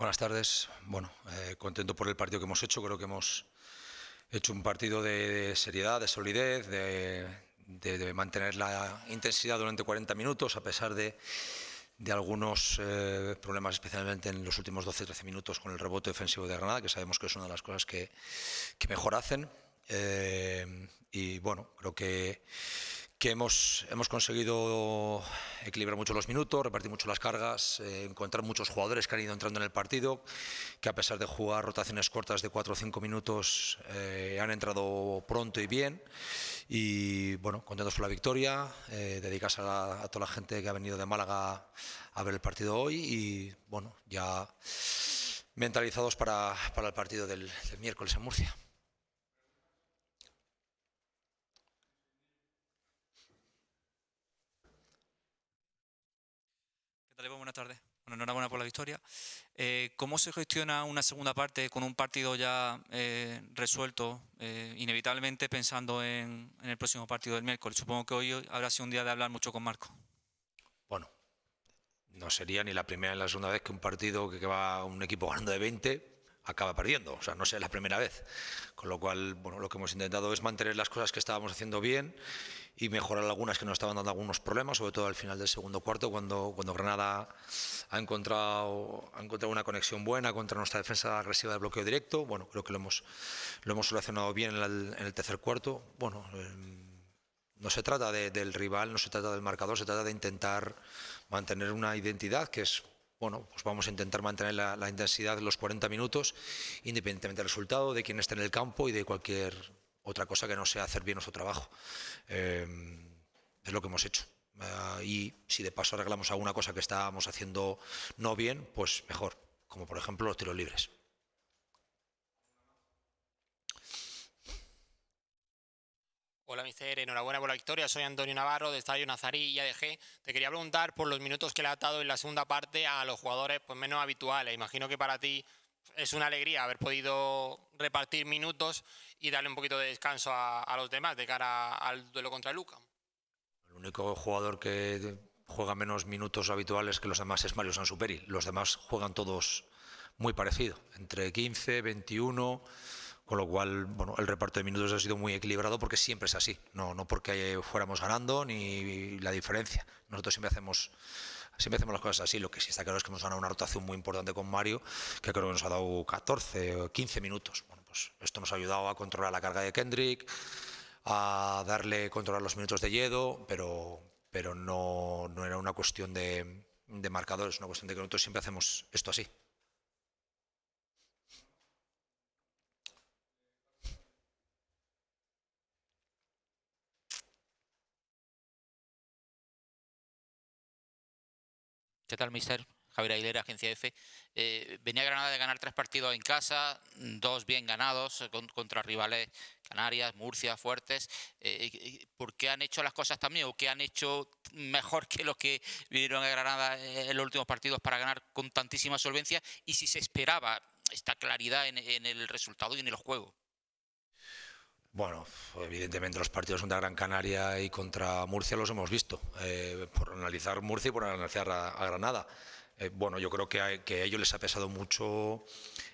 Buenas tardes. Bueno, eh, contento por el partido que hemos hecho. Creo que hemos hecho un partido de, seriedad, de solidez, de, mantener la intensidad durante 40 minutos, a pesar de, algunos eh, problemas, especialmente en los últimos 12-13 minutos con el rebote defensivo de Granada, que sabemos que es una de las cosas que, mejor hacen. Eh, y bueno, creo que que hemos, hemos conseguido equilibrar mucho los minutos, repartir mucho las cargas, eh, encontrar muchos jugadores que han ido entrando en el partido, que a pesar de jugar rotaciones cortas de 4 o cinco minutos eh, han entrado pronto y bien. Y bueno, contentos por la victoria, eh, dedicas a, toda la gente que ha venido de Málaga a ver el partido hoy y bueno, ya mentalizados para, el partido del miércoles en Murcia. buenas tardes. enhorabuena por la victoria. Eh, ¿Cómo se gestiona una segunda parte con un partido ya eh, resuelto, eh, inevitablemente pensando en, en, el próximo partido del miércoles? Supongo que hoy habrá sido un día de hablar mucho con Marco. Bueno, no sería ni la primera ni la segunda vez que un partido que va un equipo ganando de 20 acaba perdiendo, o sea, no sea la primera vez. Con lo cual, bueno, lo que hemos intentado es mantener las cosas que estábamos haciendo bien y mejorar algunas que nos estaban dando algunos problemas, sobre todo al final del segundo cuarto, cuando, cuando Granada ha encontrado, ha encontrado una conexión buena contra nuestra defensa agresiva de bloqueo directo. Bueno, creo que lo hemos, lo hemos solucionado bien en el, tercer cuarto. Bueno, em, no se trata del rival, no se trata del marcador, se trata de intentar mantener una identidad que es bueno, pues vamos a intentar mantener la, intensidad de los 40 minutos, independientemente del resultado, de quién esté en el campo y de cualquier otra cosa que no sea hacer bien nuestro trabajo. Em, es lo que hemos hecho. Ah, y si de paso arreglamos alguna cosa que estábamos haciendo no bien, pues mejor, como por ejemplo los tiros libres. Hola, mister. Enhorabuena por la victoria. Soy Antonio Navarro, de Estadio Nazarí y ADG. Te quería preguntar por los minutos que le ha dado en la segunda parte a los jugadores pues, menos habituales. Imagino que para ti es una alegría haber podido repartir minutos y darle un poquito de descanso a, los demás de cara al duelo contra Luca. El único jugador que juega menos minutos habituales que los demás es Mario Sansuperi. Los demás juegan todos muy parecido, entre 15, 21 con lo cual, bueno, el reparto de minutos ha sido muy equilibrado porque siempre es así, no, no porque fuéramos ganando ni la diferencia. Nosotros siempre hacemos, siempre hacemos las cosas así. Lo que sí está claro es que hemos ganado una rotación muy importante con Mario, que creo que nos ha dado 14 o 15 minutos. Bueno, pues esto nos ha ayudado a controlar la carga de Kendrick, a darle controlar los minutos de Yedo, pero, pero no, no era una cuestión de, de marcadores, es una cuestión de que nosotros siempre hacemos esto así. ¿Qué tal, mister? Javier Aguilera, Agencia F. Eh, venía Granada de ganar tres partidos en casa, dos bien ganados eh, contra rivales Canarias, Murcia, fuertes. Eh, ¿Por qué han hecho las cosas también o qué han hecho mejor que los que vinieron a Granada en los últimos partidos para ganar con tantísima solvencia? Y si se esperaba esta claridad en, en el resultado y en el juego. Bueno, evidentemente los partidos contra Gran Canaria y contra Murcia los hemos visto, eh, por analizar Murcia y por analizar a, Granada. Eh, bueno, yo creo que a, ellos les ha pesado mucho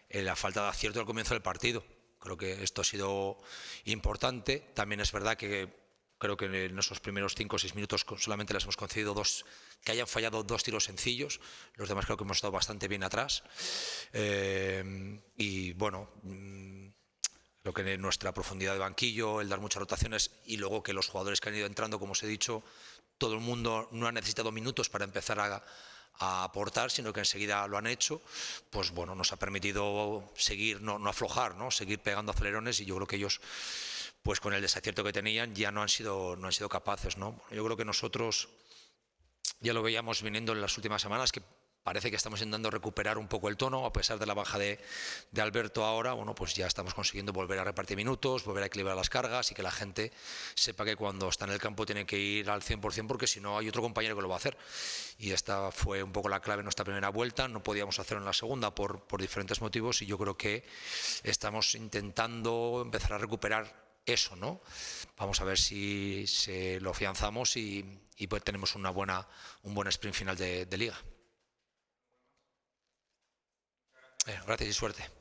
eh, la falta de acierto al comienzo del partido. Creo que esto ha sido importante. También es verdad que creo que en esos primeros cinco o seis minutos solamente les hemos concedido dos, que hayan fallado dos tiros sencillos. Los demás creo que hemos estado bastante bien atrás. y bueno Creo que nuestra profundidad de banquillo, el dar muchas rotaciones y luego que los jugadores que han ido entrando, como os he dicho, todo el mundo no ha necesitado minutos para empezar a, aportar, sino que enseguida lo han hecho, pues bueno, nos ha permitido seguir, no, no, aflojar, ¿no? seguir pegando acelerones y yo creo que ellos, pues con el desacierto que tenían, ya no han sido, no han sido capaces. ¿no? Yo creo que nosotros ya lo veíamos viniendo en las últimas semanas, que parece que estamos intentando recuperar un poco el tono, a pesar de la baja de, Alberto ahora, bueno, pues ya estamos consiguiendo volver a repartir minutos, volver a equilibrar las cargas y que la gente sepa que cuando está en el campo tiene que ir al 100% porque si no hay otro compañero que lo va a hacer. Y esta fue un poco la clave en nuestra primera vuelta, no podíamos hacerlo en la segunda por, por diferentes motivos y yo creo que estamos intentando empezar a recuperar eso, ¿no? Vamos a ver si se lo afianzamos y, pues tenemos una buena, un buen sprint final de liga. gracias y suerte.